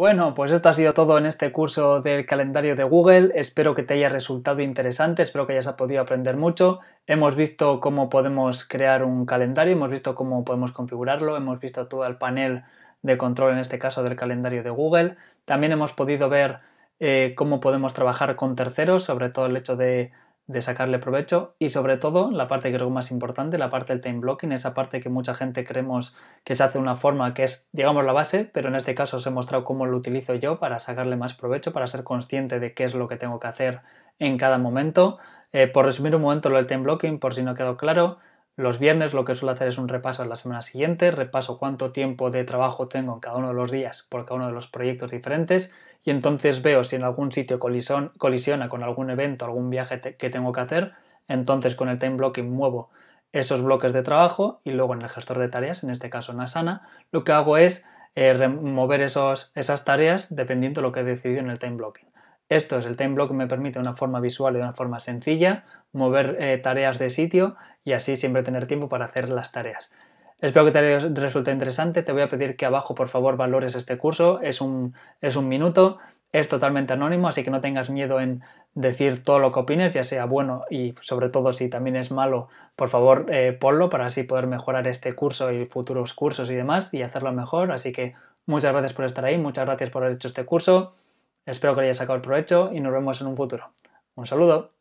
Bueno, pues esto ha sido todo en este curso del calendario de Google. Espero que te haya resultado interesante, espero que hayas podido aprender mucho. Hemos visto cómo podemos crear un calendario, hemos visto cómo podemos configurarlo, hemos visto todo el panel de control, en este caso del calendario de Google. También hemos podido ver eh, cómo podemos trabajar con terceros, sobre todo el hecho de de sacarle provecho y sobre todo la parte que creo más importante, la parte del time blocking, esa parte que mucha gente creemos que se hace de una forma que es, digamos, la base, pero en este caso os he mostrado cómo lo utilizo yo para sacarle más provecho, para ser consciente de qué es lo que tengo que hacer en cada momento. Eh, por resumir un momento lo del time blocking, por si no quedó claro, los viernes lo que suelo hacer es un repaso en la semana siguiente, repaso cuánto tiempo de trabajo tengo en cada uno de los días por cada uno de los proyectos diferentes y entonces veo si en algún sitio colisiona con algún evento, algún viaje que tengo que hacer, entonces con el time blocking muevo esos bloques de trabajo y luego en el gestor de tareas, en este caso en Asana, lo que hago es eh, remover esos, esas tareas dependiendo de lo que he decidido en el time blocking. Esto es, el time block me permite de una forma visual y de una forma sencilla mover eh, tareas de sitio y así siempre tener tiempo para hacer las tareas. Espero que te resulte interesante. Te voy a pedir que abajo, por favor, valores este curso. Es un, minuto, es totalmente anónimo, así que no tengas miedo en decir todo lo que opines, ya sea bueno y sobre todo si también es malo, por favor, eh, ponlo para así poder mejorar este curso y futuros cursos y demás y hacerlo mejor. Así que muchas gracias por estar ahí, muchas gracias por haber hecho este curso. Espero que le haya sacado el provecho y nos vemos en un futuro. Un saludo.